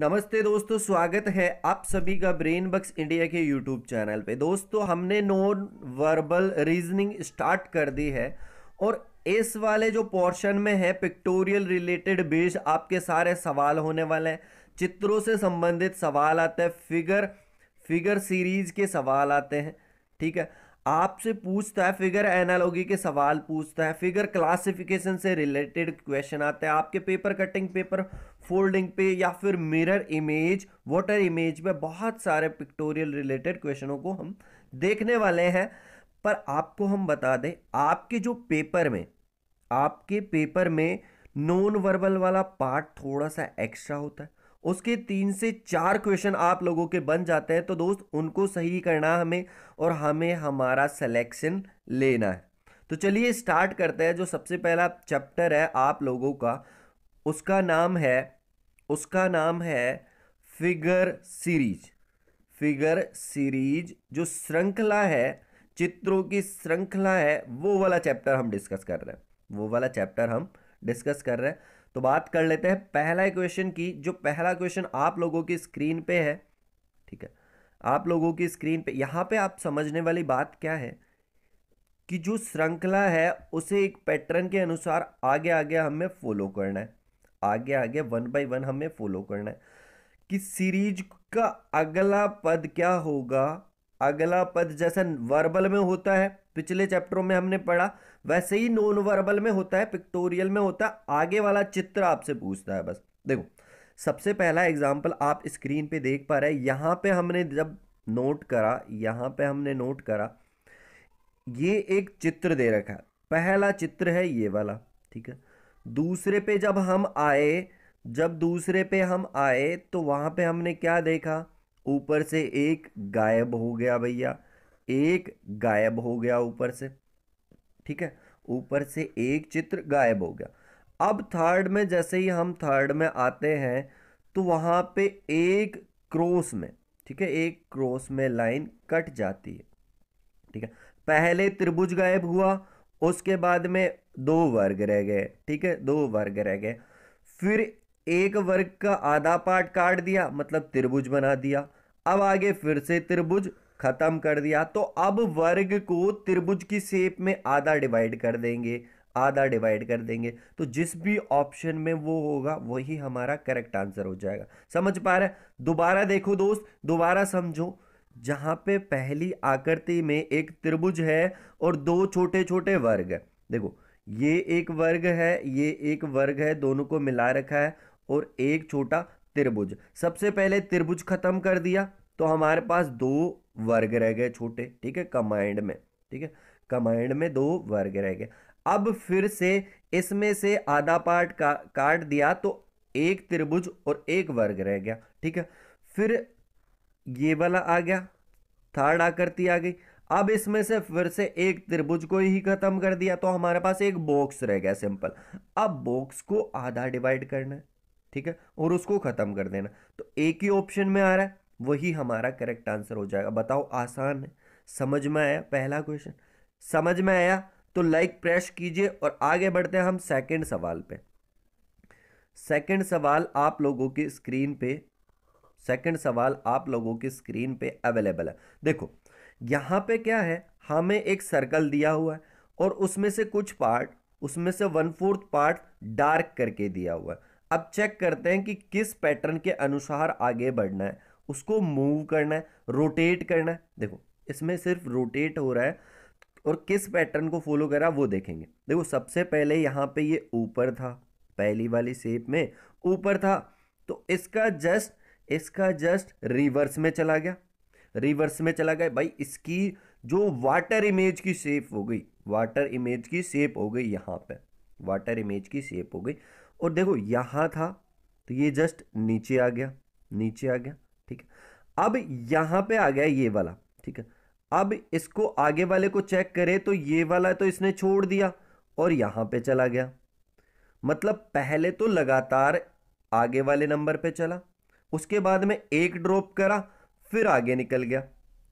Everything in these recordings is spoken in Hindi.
नमस्ते दोस्तों स्वागत है आप सभी का ब्रेन बक्स इंडिया के यूट्यूब चैनल पे दोस्तों हमने नॉन वर्बल रीजनिंग स्टार्ट कर दी है और इस वाले जो पोर्शन में है पिक्टोरियल रिलेटेड बेस आपके सारे सवाल होने वाले हैं चित्रों से संबंधित सवाल आते हैं फिगर फिगर सीरीज के सवाल आते हैं ठीक है आपसे पूछता है फिगर एनालॉगी के सवाल पूछता है फिगर क्लासिफिकेशन से रिलेटेड क्वेश्चन आते हैं आपके पेपर कटिंग पेपर फोल्डिंग पे या फिर मिरर इमेज वाटर इमेज में बहुत सारे पिक्टोरियल रिलेटेड क्वेश्चनों को हम देखने वाले हैं पर आपको हम बता दें आपके जो पेपर में आपके पेपर में नॉन वर्बल वाला पार्ट थोड़ा सा एक्स्ट्रा होता है उसके तीन से चार क्वेश्चन आप लोगों के बन जाते हैं तो दोस्त उनको सही करना हमें और हमें हमारा सिलेक्शन लेना है तो चलिए स्टार्ट करते हैं जो सबसे पहला चैप्टर है आप लोगों का उसका नाम है उसका नाम है फिगर सीरीज फिगर सीरीज जो श्रृंखला है चित्रों की श्रृंखला है वो वाला चैप्टर हम डिस्कस कर रहे हैं वो वाला चैप्टर हम डिस्कस कर रहे हैं तो बात कर लेते हैं पहला क्वेश्चन की जो पहला क्वेश्चन आप लोगों की स्क्रीन पे है ठीक है आप लोगों की स्क्रीन पे यहाँ पे आप समझने वाली बात क्या है कि जो श्रृंखला है उसे एक पैटर्न के अनुसार आगे आगे हमें फॉलो करना है आगे आगे वन बाई वन हमें फॉलो करना है कि सीरीज का अगला पद क्या होगा अगला पद जैसा वर्बल में होता है पिछले चैप्टरों में हमने पढ़ा वैसे ही नॉन वर्बल में होता है पिक्टोरियल में होता है आगे वाला चित्र आपसे पूछता है बस देखो सबसे पहला एग्जाम्पल आप स्क्रीन पे देख पा रहे हैं यहाँ पे हमने जब नोट करा यहाँ पे हमने नोट करा ये एक चित्र दे रखा है पहला चित्र है ये वाला ठीक है दूसरे पे जब हम आए जब दूसरे पे हम आए तो वहाँ पे हमने क्या देखा ऊपर से एक गायब हो गया भैया एक गायब हो गया ऊपर से ठीक है ऊपर से एक चित्र गायब हो गया अब थर्ड में जैसे ही हम थर्ड में आते हैं तो वहां पे एक क्रॉस में ठीक है एक क्रॉस में लाइन कट जाती है ठीक है पहले त्रिभुज गायब हुआ उसके बाद में दो वर्ग रह गए ठीक है दो वर्ग रह गए फिर एक वर्ग का आधा पार्ट काट दिया मतलब त्रिभुज बना दिया अब आगे फिर से त्रिभुज खत्म कर दिया तो अब वर्ग को त्रिभुज की शेप में आधा डिवाइड कर देंगे आधा डिवाइड कर देंगे तो जिस भी ऑप्शन में वो होगा वही हमारा करेक्ट आंसर हो जाएगा समझ पा रहे दोबारा देखो दोस्त दोबारा समझो जहां पे पहली आकृति में एक त्रिभुज है और दो छोटे छोटे वर्ग है देखो ये एक वर्ग है ये एक वर्ग है दोनों को मिला रखा है और एक छोटा त्रिभुज सबसे पहले त्रिभुज खत्म कर दिया तो हमारे पास दो वर्ग रह गए छोटे ठीक है कमाइंड में ठीक है कमाइंड में दो वर्ग रह गए अब फिर से इसमें से आधा पार्ट का काट दिया तो एक त्रिभुज और एक वर्ग रह गया ठीक है फिर ये वाला आ गया थर्ड आकृति आ गई अब इसमें से फिर से एक त्रिभुज को ही खत्म कर दिया तो हमारे पास एक बॉक्स रह गया सिंपल अब बॉक्स को आधा डिवाइड करना है ठीक है और उसको ख़त्म कर देना तो एक ही ऑप्शन में आ रहा है वही हमारा करेक्ट आंसर हो जाएगा बताओ आसान है समझ में आया पहला क्वेश्चन समझ में आया तो लाइक प्रेस कीजिए और आगे बढ़ते हैं हम सेकंड सवाल पे सेकंड सवाल आप लोगों की स्क्रीन पे सेकंड सवाल आप लोगों की स्क्रीन पे अवेलेबल है देखो यहां पे क्या है हमें एक सर्कल दिया हुआ है और उसमें से कुछ पार्ट उसमें से वन फोर्थ पार्ट डार्क करके दिया हुआ है अब चेक करते हैं कि किस पैटर्न के अनुसार आगे बढ़ना है उसको मूव करना है रोटेट करना है देखो इसमें सिर्फ रोटेट हो रहा है और किस पैटर्न को फॉलो करा वो देखेंगे देखो सबसे पहले यहाँ पे ये ऊपर था पहली वाली शेप में ऊपर था तो इसका जस्ट इसका जस्ट रिवर्स में चला गया रिवर्स में चला गया भाई इसकी जो वाटर इमेज की शेप हो गई वाटर इमेज की शेप हो गई यहाँ पे वाटर इमेज की शेप हो गई और देखो यहां था तो ये जस्ट नीचे आ गया नीचे आ गया ठीक है अब यहां पे आ गया ये वाला ठीक है अब इसको आगे वाले को चेक करें तो ये वाला तो इसने छोड़ दिया और यहां पे चला गया मतलब पहले तो लगातार आगे वाले नंबर पे चला उसके बाद में एक ड्रॉप करा फिर आगे निकल गया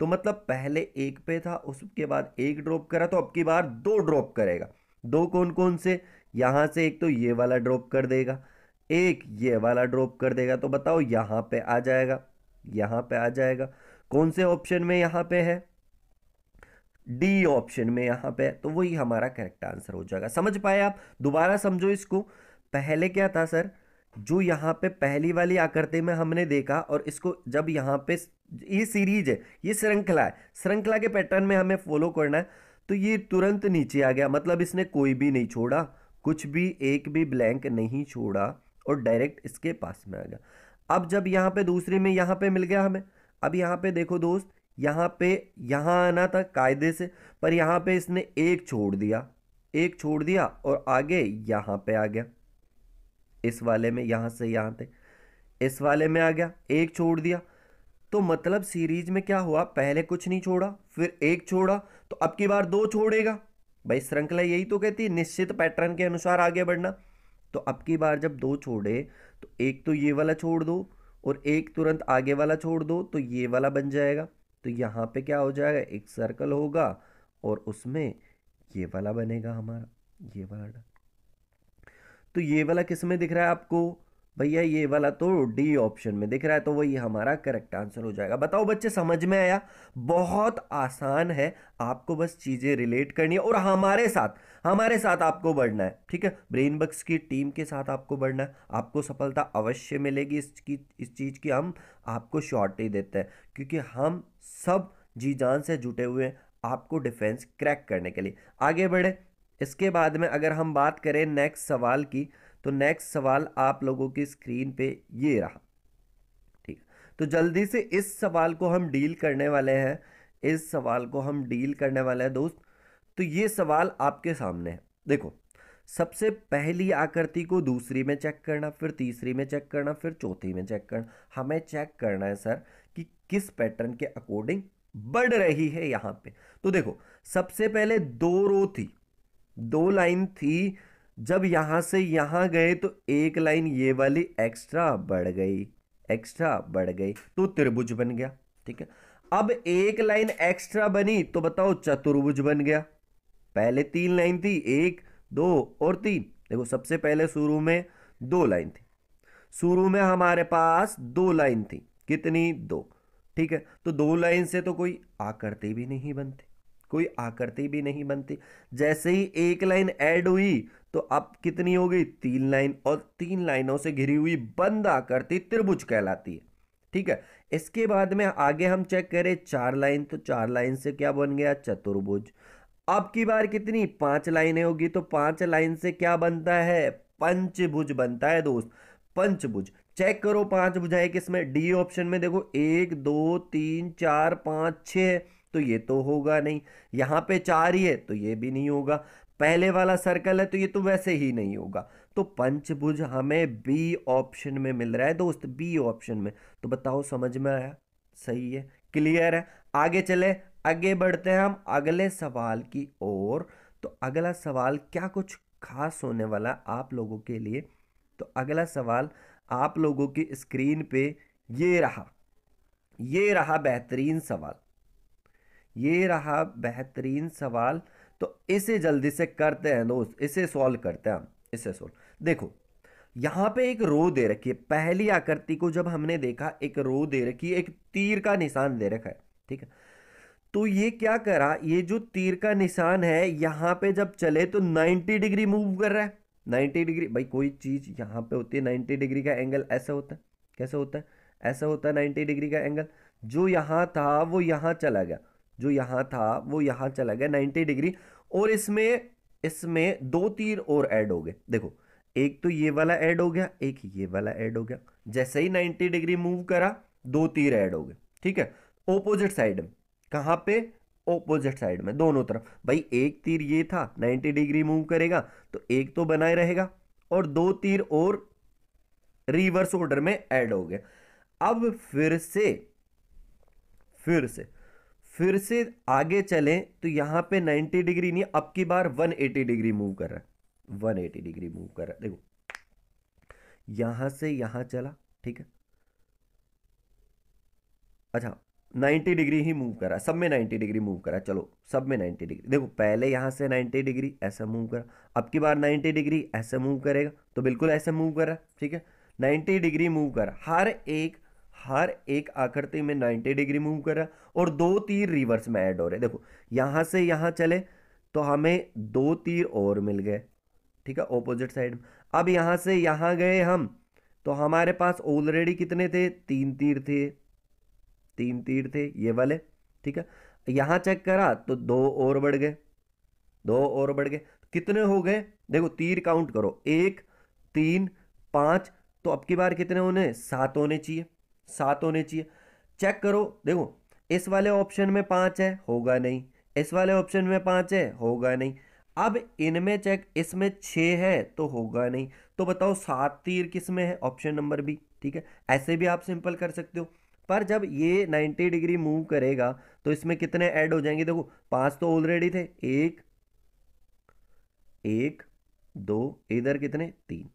तो मतलब पहले एक पे था उसके बाद एक ड्रॉप करा तो अब की बार दो ड्रॉप करेगा दो कौन कौन से यहाँ से एक तो ये वाला ड्रॉप कर देगा एक ये वाला ड्रॉप कर देगा तो बताओ यहाँ पे आ जाएगा यहाँ पे आ जाएगा कौन से ऑप्शन में यहाँ पे है डी ऑप्शन में यहाँ पे तो वही हमारा करेक्ट आंसर हो जाएगा समझ पाए आप दोबारा समझो इसको पहले क्या था सर जो यहाँ पे पहली वाली आकृति में हमने देखा और इसको जब यहाँ पे ये सीरीज है ये श्रृंखला है श्रृंखला के पैटर्न में हमें फॉलो करना है तो ये तुरंत नीचे आ गया मतलब इसने कोई भी नहीं छोड़ा कुछ भी एक भी ब्लैंक नहीं छोड़ा और डायरेक्ट इसके पास में आ गया अब जब यहाँ पे दूसरे में यहाँ पे मिल गया हमें अब यहाँ पे देखो दोस्त यहाँ पे यहाँ आना था कायदे से पर यहाँ पे इसने एक छोड़ दिया एक छोड़ दिया और आगे यहाँ पे आ गया इस वाले में यहाँ से यहाँ तक इस वाले में आ गया एक छोड़ दिया तो मतलब सीरीज में क्या हुआ पहले कुछ नहीं छोड़ा फिर एक छोड़ा तो अब की बार दो छोड़ेगा भाई श्रृंखला यही तो कहती है निश्चित पैटर्न के अनुसार आगे बढ़ना तो अब की बार जब दो छोड़े तो एक तो ये वाला छोड़ दो और एक तुरंत आगे वाला छोड़ दो तो ये वाला बन जाएगा तो यहाँ पे क्या हो जाएगा एक सर्कल होगा और उसमें ये वाला बनेगा हमारा ये वाला तो ये वाला किस में दिख रहा है आपको भैया ये वाला तो डी ऑप्शन में दिख रहा है तो वही हमारा करेक्ट आंसर हो जाएगा बताओ बच्चे समझ में आया बहुत आसान है आपको बस चीज़ें रिलेट करनी है और हमारे साथ हमारे साथ आपको बढ़ना है ठीक है ब्रेन बक्स की टीम के साथ आपको बढ़ना है आपको सफलता अवश्य मिलेगी इसकी इस चीज़ की हम आपको श्योरिटी देते हैं क्योंकि हम सब जी जान से जुटे हुए हैं आपको डिफेंस क्रैक करने के लिए आगे बढ़े इसके बाद में अगर हम बात करें नेक्स्ट सवाल की तो नेक्स्ट सवाल आप लोगों की स्क्रीन पे ये रहा ठीक तो जल्दी से इस सवाल को हम डील करने वाले हैं इस सवाल को हम डील करने वाले हैं दोस्त तो ये सवाल आपके सामने है देखो सबसे पहली आकृति को दूसरी में चेक करना फिर तीसरी में चेक करना फिर चौथी में चेक करना हमें चेक करना है सर कि किस पैटर्न के अकॉर्डिंग बढ़ रही है यहां पे तो देखो सबसे पहले दो रो थी दो लाइन थी जब यहाँ से यहाँ गए तो एक लाइन ये वाली एक्स्ट्रा बढ़ गई एक्स्ट्रा बढ़ गई तो त्रिभुज बन गया ठीक है अब एक लाइन एक्स्ट्रा बनी तो बताओ चतुर्भुज बन गया पहले तीन लाइन थी एक दो और तीन देखो सबसे पहले शुरू में दो लाइन थी शुरू में हमारे पास दो लाइन थी कितनी दो ठीक है तो दो लाइन से तो कोई आकृति भी नहीं बनती कोई आकृति भी नहीं बनती जैसे ही एक लाइन ऐड हुई तो अब कितनी हो गई तीन लाइन और तीन लाइनों से घिरी हुई बंद आकृति त्रिभुज कहलाती है ठीक है इसके बाद में आगे हम चेक करें चार लाइन तो चार लाइन से क्या बन गया चतुर्भुज अब की बार कितनी पांच लाइनें होगी तो पांच लाइन से क्या बनता है पंचभुज बनता है दोस्त पंचभुज चेक करो पांच भुजाएं किसमें डी ऑप्शन में देखो एक दो तीन चार पांच छ तो ये तो होगा नहीं यहां पे चार ही है तो ये भी नहीं होगा पहले वाला सर्कल है तो ये तो वैसे ही नहीं होगा तो पंचभुज हमें बी ऑप्शन में मिल रहा है दोस्त बी ऑप्शन में तो बताओ समझ में आया सही है क्लियर है आगे चले आगे बढ़ते हैं हम अगले सवाल की ओर तो अगला सवाल क्या कुछ खास होने वाला आप लोगों के लिए तो अगला सवाल आप लोगों की स्क्रीन पे ये रहा ये रहा बेहतरीन सवाल ये रहा बेहतरीन सवाल तो इसे जल्दी से करते हैं दोस्त इसे सॉल्व करते हैं हम इसे सॉल्व देखो यहां पे एक रो दे रखी है पहली आकृति को जब हमने देखा एक रो दे रखी है एक तीर का निशान दे रखा है ठीक है तो ये क्या करा ये जो तीर का निशान है यहां पे जब चले तो 90 डिग्री मूव कर रहा है 90 डिग्री भाई कोई चीज़ यहां पे होती है 90 डिग्री का एंगल ऐसा होता है कैसे होता है ऐसा होता है नाइन्टी डिग्री का एंगल जो यहां था वो यहां चला गया जो यहाँ था वो यहाँ चला गया नाइन्टी डिग्री और इसमें इसमें दो तीर और ऐड हो गए देखो एक तो ये वाला ऐड हो गया एक ये वाला ऐड हो गया जैसे ही 90 डिग्री मूव करा दो तीर ऐड हो गए ठीक है ओपोजिट साइड में कहाँ पे ओपोजिट साइड में दोनों तरफ भाई एक तीर ये था 90 डिग्री मूव करेगा तो एक तो बनाए रहेगा और दो तीर और रिवर्स ऑर्डर में ऐड हो गया अब फिर से फिर से फिर से आगे चलें तो यहां पे 90 डिग्री नहीं अब की बार 180 डिग्री मूव कर रहा है 180 डिग्री मूव कर रहा है देखो यहां से यहां चला ठीक है अच्छा 90 डिग्री ही मूव करा सब में 90 डिग्री मूव करा चलो सब में 90 डिग्री देखो पहले यहां से 90 डिग्री ऐसा मूव करा अब की बार 90 डिग्री ऐसे मूव करेगा तो बिल्कुल ऐसे मूव करा ठीक है 90 डिग्री मूव करा हर एक हर एक आकृति में 90 डिग्री मूव कर रहा और दो तीर रिवर्स में ऐड हो रहे देखो यहां से यहां चले तो हमें दो तीर और मिल गए ठीक है ऑपोजिट साइड अब यहां से यहां गए हम तो हमारे पास ऑलरेडी कितने थे तीन तीर थे तीन तीर थे ये वाले ठीक है यहां चेक करा तो दो और बढ़ गए दो और बढ़ गए कितने हो गए देखो तीर काउंट करो एक तीन पांच तो अब की बार कितने होने सात होने चाहिए सात होने चाहिए चेक करो देखो इस वाले ऑप्शन में पाँच है होगा नहीं इस वाले ऑप्शन में पाँच है होगा नहीं अब इनमें चेक इसमें छः है तो होगा नहीं तो बताओ सात तीर किस में है ऑप्शन नंबर बी ठीक है ऐसे भी आप सिंपल कर सकते हो पर जब ये 90 डिग्री मूव करेगा तो इसमें कितने ऐड हो जाएंगे देखो पांच तो ऑलरेडी थे एक एक दो इधर कितने तीन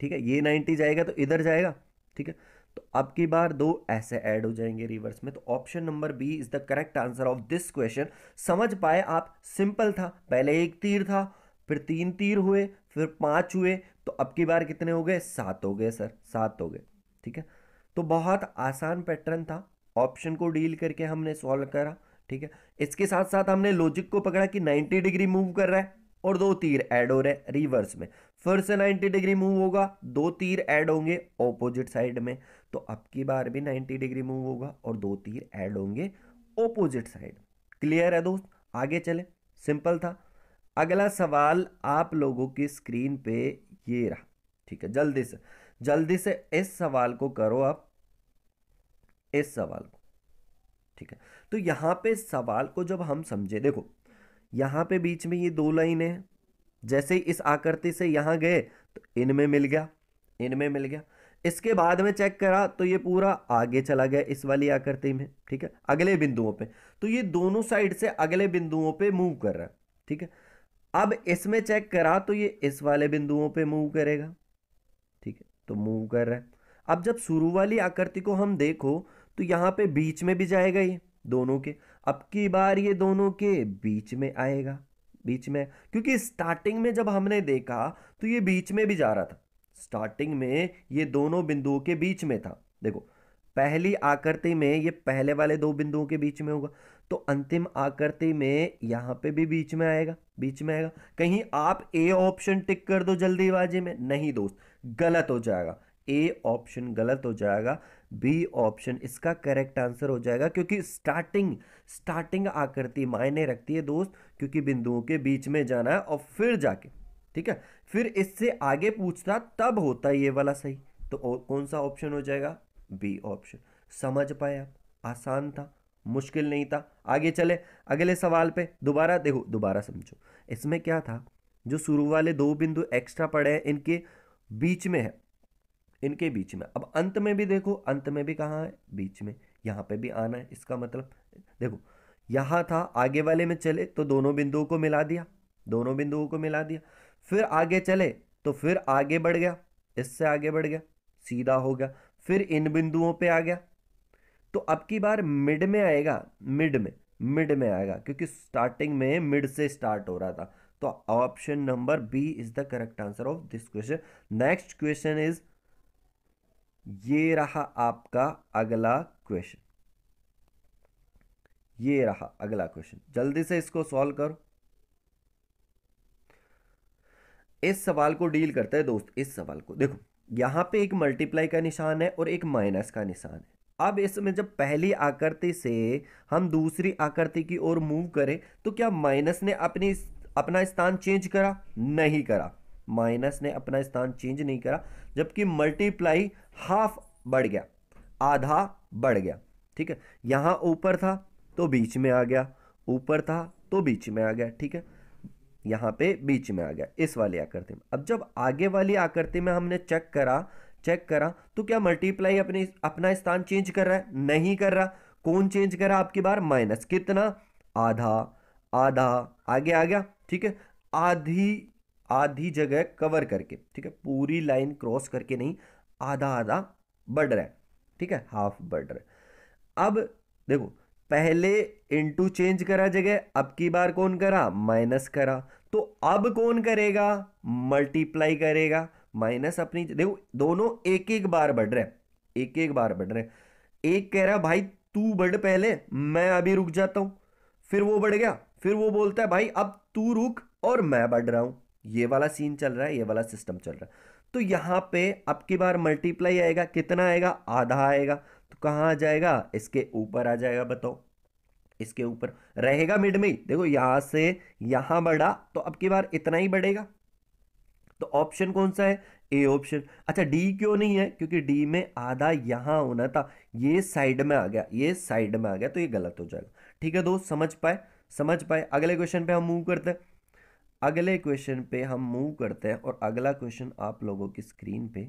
ठीक है ये 90 जाएगा तो इधर जाएगा ठीक है तो अब की बार दो ऐसे ऐड हो जाएंगे रिवर्स में तो option number B is the correct answer of this question समझ पाए आप सिंपल था पहले एक तीर था फिर तीन तीर हुए फिर पांच हुए तो अब की बार कितने हो गए सात हो गए सर सात हो गए ठीक है तो बहुत आसान पैटर्न था ऑप्शन को डील करके हमने सॉल्व करा ठीक है इसके साथ साथ हमने लॉजिक को पकड़ा कि 90 डिग्री मूव कर रहा है और दो तीर ऐड हो रहे हैं रिवर्स में फिर से 90 डिग्री मूव होगा दो तीर ऐड होंगे ऑपोजिट साइड में तो अब की बार भी 90 डिग्री मूव होगा और दो तीर ऐड होंगे ऑपोजिट साइड क्लियर है दोस्त आगे चले सिंपल था अगला सवाल आप लोगों की स्क्रीन पे ये रहा ठीक है जल्दी से जल्दी से इस सवाल को करो आप इस सवाल को ठीक है तो यहां पे सवाल को जब हम समझे देखो यहाँ पे बीच में ये दो लाइन है जैसे इस आकृति से यहाँ गए तो इनमें मिल गया इनमें मिल गया इसके बाद में चेक करा तो ये पूरा आगे चला गया इस वाली आकृति में ठीक है अगले बिंदुओं पे तो ये दोनों साइड से अगले बिंदुओं पे मूव कर रहा है ठीक है अब इसमें चेक करा तो ये इस वाले बिंदुओं पे मूव करेगा ठीक है तो मूव कर रहा है अब जब शुरू वाली आकृति को हम देखो तो यहां पे बीच में भी जाएगा ये दोनों के अब की बार ये दोनों के बीच में आएगा बीच में क्योंकि स्टार्टिंग में जब हमने देखा तो ये बीच में भी जा रहा था स्टार्टिंग में ये दोनों बिंदुओं के बीच में था देखो पहली आकृति में ये पहले वाले दो बिंदुओं के बीच में होगा तो अंतिम आकृति में यहां पे भी बीच में आएगा बीच में आएगा कहीं आप ए ऑप्शन टिक कर दो जल्दीबाजी में नहीं दोस्त गलत हो जाएगा ए ऑप्शन गलत हो जाएगा बी ऑप्शन इसका करेक्ट आंसर हो जाएगा क्योंकि स्टार्टिंग स्टार्टिंग आकृति मायने रखती है दोस्त क्योंकि बिंदुओं के बीच में जाना है और फिर जाके ठीक है फिर इससे आगे पूछता तब होता ये वाला सही तो कौन सा ऑप्शन हो जाएगा बी ऑप्शन समझ पाए आप आसान था मुश्किल नहीं था आगे चले अगले सवाल पे दोबारा देखो दोबारा समझो इसमें क्या था जो शुरू वाले दो बिंदु एक्स्ट्रा पड़े हैं इनके बीच में है इनके बीच में अब अंत में भी देखो अंत में भी कहाँ है बीच में यहाँ पे भी आना है इसका मतलब देखो यहाँ था आगे वाले में चले तो दोनों बिंदुओं को मिला दिया दोनों बिंदुओं को मिला दिया फिर आगे चले तो फिर आगे बढ़ गया इससे आगे बढ़ गया सीधा हो गया फिर इन बिंदुओं पे आ गया तो अब की बार मिड में आएगा मिड में मिड में आएगा क्योंकि स्टार्टिंग में मिड से स्टार्ट हो रहा था तो option number B is the correct answer of this question next question is ये रहा आपका अगला क्वेश्चन ये रहा अगला क्वेश्चन जल्दी से इसको सॉल्व करो इस सवाल को डील करते हैं दोस्त इस सवाल को देखो यहां पे एक मल्टीप्लाई का निशान है और एक माइनस का निशान है अब इसमें जब पहली आकृति से हम दूसरी आकृति की ओर मूव करें तो क्या माइनस ने अपनी अपना स्थान चेंज करा नहीं करा माइनस ने अपना स्थान चेंज नहीं करा जबकि मल्टीप्लाई हाफ बढ़ गया आधा बढ़ गया ठीक है यहाँ ऊपर था तो बीच में आ गया ऊपर था तो बीच में आ गया ठीक है यहाँ पे बीच में आ गया इस वाली आकृति में अब जब आगे वाली आकृति में हमने चेक करा चेक करा तो क्या मल्टीप्लाई अपने अपना स्थान चेंज कर रहा है नहीं कर रहा कौन चेंज करा आपकी बार माइनस कितना आधा आधा आगे आ गया ठीक है आधी आधी जगह कवर करके ठीक है पूरी लाइन क्रॉस करके नहीं आधा आधा बढ़ रहा है ठीक है हाफ बढ़ रहा है अब देखो पहले इनटू चेंज करा जगह अब की बार कौन करा माइनस करा तो अब कौन करेगा मल्टीप्लाई करेगा माइनस अपनी देखो दोनों एक एक बार बढ़ रहे हैं एक एक बार बढ़ रहे हैं एक कह रहा भाई तू बढ़ पहले मैं अभी रुक जाता हूं फिर वो बढ़ गया फिर वो बोलता है भाई अब तू रुक और मैं बढ़ रहा हूं ये वाला सीन चल रहा है ये वाला सिस्टम चल रहा है तो यहाँ पे अब की बार मल्टीप्लाई आएगा कितना आएगा आधा आएगा तो कहाँ आ जाएगा इसके ऊपर आ जाएगा बताओ इसके ऊपर रहेगा मिड में ही देखो यहाँ से यहाँ बढ़ा तो अब की बार इतना ही बढ़ेगा तो ऑप्शन कौन सा है ए ऑप्शन अच्छा डी क्यों नहीं है क्योंकि डी में आधा यहाँ होना था ये साइड में आ गया ये साइड में आ गया तो ये गलत हो जाएगा ठीक है दोस्त समझ पाए समझ पाए अगले क्वेश्चन पे हम मूव करते हैं अगले क्वेश्चन पे हम मूव करते हैं और अगला क्वेश्चन आप लोगों की स्क्रीन पे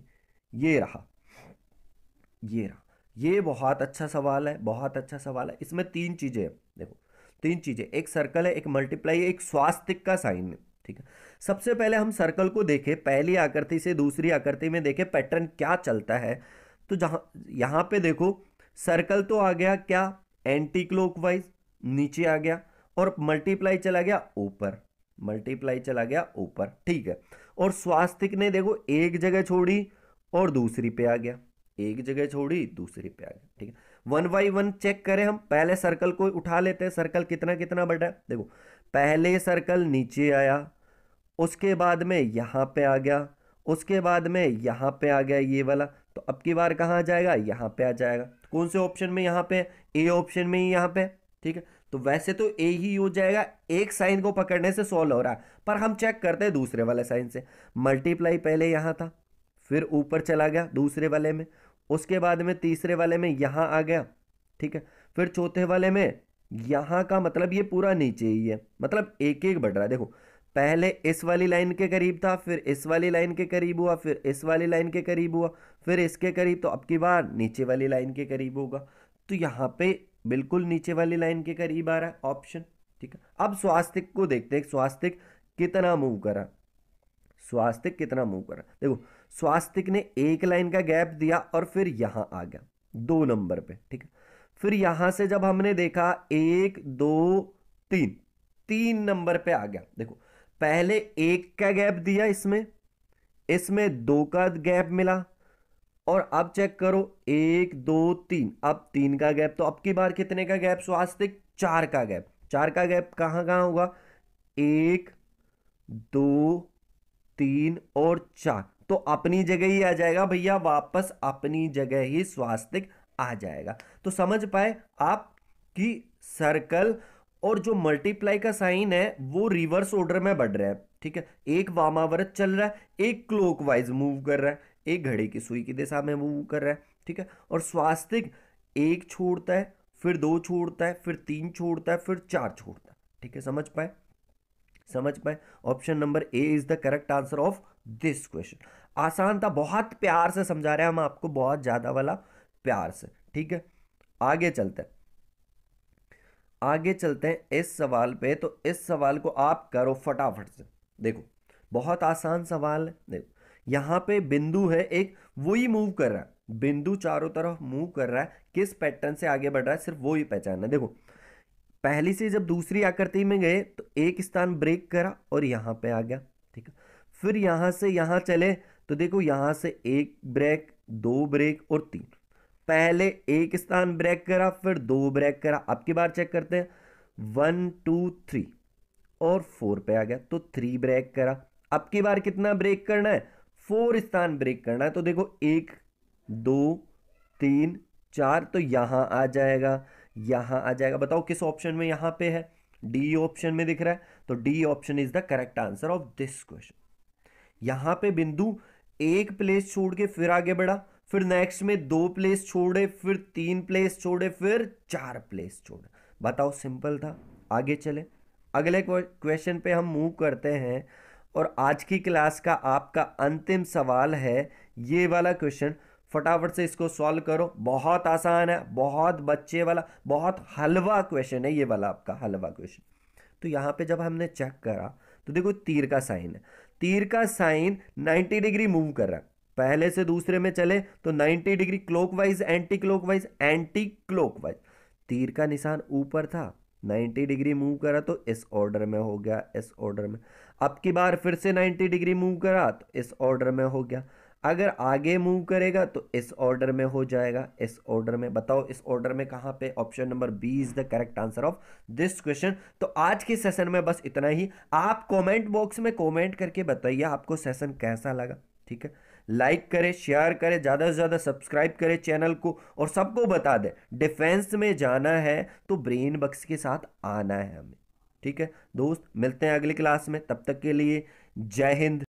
ये रहा ये रहा ये बहुत अच्छा सवाल है बहुत अच्छा सवाल है इसमें तीन चीज़ें हैं देखो तीन चीज़ें एक सर्कल है एक मल्टीप्लाई एक स्वास्तिक का साइन है ठीक है सबसे पहले हम सर्कल को देखें पहली आकृति से दूसरी आकृति में देखें पैटर्न क्या चलता है तो जहां यहां पे देखो सर्कल तो आ गया क्या एंटी क्लॉकवाइज नीचे आ गया और मल्टीप्लाई चला गया ऊपर मल्टीप्लाई चला गया ऊपर ठीक है और स्वास्तिक ने देखो एक जगह छोड़ी और दूसरी पे आ गया एक जगह छोड़ी दूसरी पे आ गया ठीक है वन बाई वन चेक करें हम पहले सर्कल को उठा लेते हैं सर्कल कितना कितना बटा है देखो पहले सर्कल नीचे आया उसके बाद में यहाँ पे आ गया उसके बाद में यहाँ पे आ गया ये वाला तो अब की बार कहाँ आ जाएगा यहाँ पे आ जाएगा कौन से ऑप्शन में यहाँ पे ए ऑप्शन में ही यहाँ पे ठीक है तो वैसे तो ए ही यूज जाएगा एक साइन को पकड़ने से सोल्व हो रहा है पर हम चेक करते हैं दूसरे वाले साइन से मल्टीप्लाई पहले यहाँ था फिर ऊपर चला गया दूसरे वाले में उसके बाद में तीसरे वाले में यहाँ आ गया ठीक है फिर चौथे वाले में यहाँ का मतलब ये पूरा नीचे ही है मतलब एक एक बढ़ रहा है देखो पहले इस वाली लाइन के करीब था फिर इस वाली लाइन के करीब हुआ फिर इस वाली लाइन के करीब हुआ फिर इसके करीब तो अब की बार नीचे वाली लाइन के करीब होगा तो यहाँ पे बिल्कुल नीचे वाली लाइन के करीब आ रहा है ऑप्शन ठीक है अब स्वास्तिक को देखते हैं स्वास्तिक कितना मूव करा स्वास्तिक कितना मूव करा देखो स्वास्तिक ने एक लाइन का गैप दिया और फिर यहां आ गया दो नंबर पे ठीक है फिर यहां से जब हमने देखा एक दो तीन तीन नंबर पे आ गया देखो पहले एक का गैप दिया इसमें इसमें दो का गैप मिला और अब चेक करो एक दो तीन अब तीन का गैप तो अब की बार कितने का गैप स्वास्थ्य चार का गैप चार का गैप कहां कहां होगा एक दो तीन और चार तो अपनी जगह ही आ जाएगा भैया वापस अपनी जगह ही स्वास्तिक आ जाएगा तो समझ पाए आप कि सर्कल और जो मल्टीप्लाई का साइन है वो रिवर्स ऑर्डर में बढ़ रहा है ठीक है एक वामावर्त चल रहा है एक क्लोकवाइज मूव कर रहा है एक घड़े की सुई की दिशा में मूव कर रहा है ठीक है और स्वास्तिक एक छोड़ता है फिर दो छोड़ता है फिर तीन छोड़ता है फिर चार छोड़ता है ठीक है समझ पाए समझ पाए option number A is the correct answer of this question आसान था बहुत प्यार से समझा रहे हैं हम आपको बहुत ज्यादा वाला प्यार से ठीक है आगे चलते हैं आगे चलते हैं इस सवाल पे तो इस सवाल को आप करो फटाफट से देखो बहुत आसान सवाल है देखो यहाँ पे बिंदु है एक वो ही मूव कर रहा है बिंदु चारों तरफ मूव कर रहा है किस पैटर्न से आगे बढ़ रहा है सिर्फ वो ही पहचानना है देखो पहली से जब दूसरी आकृति में गए तो एक स्थान ब्रेक करा और यहाँ पे आ गया ठीक है फिर यहाँ से यहाँ चले तो देखो यहाँ से एक ब्रेक दो ब्रेक और तीन पहले एक स्थान ब्रेक करा फिर दो ब्रेक करा अब की बार चेक करते हैं वन टू थ्री और फोर पे आ गया तो थ्री ब्रेक करा अब की बार कितना ब्रेक करना है फोर स्थान ब्रेक करना है तो देखो एक दो तीन चार तो यहाँ आ जाएगा यहाँ आ जाएगा बताओ किस ऑप्शन में यहाँ पे है डी ऑप्शन में दिख रहा है तो D option is the correct answer of this question यहाँ पे बिंदु एक प्लेस छोड़ के फिर आगे बढ़ा फिर नेक्स्ट में दो प्लेस छोड़े फिर तीन प्लेस छोड़े फिर चार प्लेस छोड़े बताओ सिंपल था आगे चले अगले क्वेश्चन पे हम मूव करते हैं और आज की क्लास का आपका अंतिम सवाल है ये वाला क्वेश्चन फटाफट से इसको सॉल्व करो बहुत आसान है बहुत बच्चे वाला बहुत हलवा क्वेश्चन है ये वाला आपका हलवा क्वेश्चन तो यहाँ पे जब हमने चेक करा तो देखो तीर का साइन है तीर का साइन 90 डिग्री मूव कर रहा है पहले से दूसरे में चले तो 90 degree clockwise anti clockwise anti clockwise तीर का निशान ऊपर था 90 डिग्री मूव करा तो इस ऑर्डर में हो गया इस ऑर्डर में अब की बार फिर से 90 डिग्री मूव करा तो इस ऑर्डर में हो गया अगर आगे मूव करेगा तो इस ऑर्डर में हो जाएगा इस ऑर्डर में बताओ इस ऑर्डर में कहाँ पे option number B is the correct answer of this question तो आज के सेशन में बस इतना ही आप कमेंट बॉक्स में कमेंट करके बताइए आपको सेशन कैसा लगा ठीक है लाइक करें शेयर करें ज़्यादा से ज़्यादा सब्सक्राइब करें चैनल को और सबको बता दें डिफेंस में जाना है तो ब्रेन बक्स के साथ आना है हमें ठीक है दोस्त मिलते हैं अगली क्लास में तब तक के लिए जय हिंद